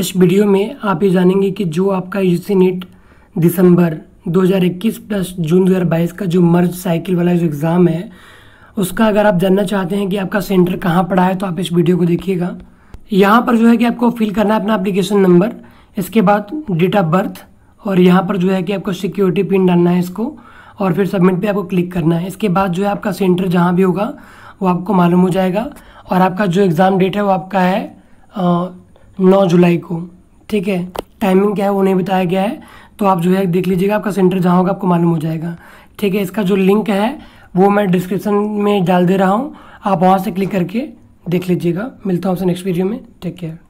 इस वीडियो में आप ये जानेंगे कि जो आपका यू नीट दिसंबर 2021 प्लस जून 2022 का जो मर्ज साइकिल वाला जो एग्ज़ाम है उसका अगर आप जानना चाहते हैं कि आपका सेंटर कहाँ पड़ा है तो आप इस वीडियो को देखिएगा यहाँ पर जो है कि आपको फिल करना है अपना अप्लीकेशन नंबर इसके बाद डेट ऑफ बर्थ और यहाँ पर जो है कि आपको सिक्योरिटी पिन डालना है इसको और फिर सबमिट पे आपको क्लिक करना है इसके बाद जो है आपका सेंटर जहाँ भी होगा वो आपको मालूम हो जाएगा और आपका जो एग्ज़ाम डेट है वो आपका है नौ जुलाई को ठीक है टाइमिंग क्या है वो नहीं बताया गया है तो आप जो है देख लीजिएगा आपका सेंटर जहाँ होगा आपको मालूम हो जाएगा ठीक है इसका जो लिंक है वो मैं डिस्क्रिप्शन में डाल दे रहा हूँ आप वहाँ से क्लिक करके देख लीजिएगा मिलता हूँ आपसे नेक्स्ट वीडियो में टेक केयर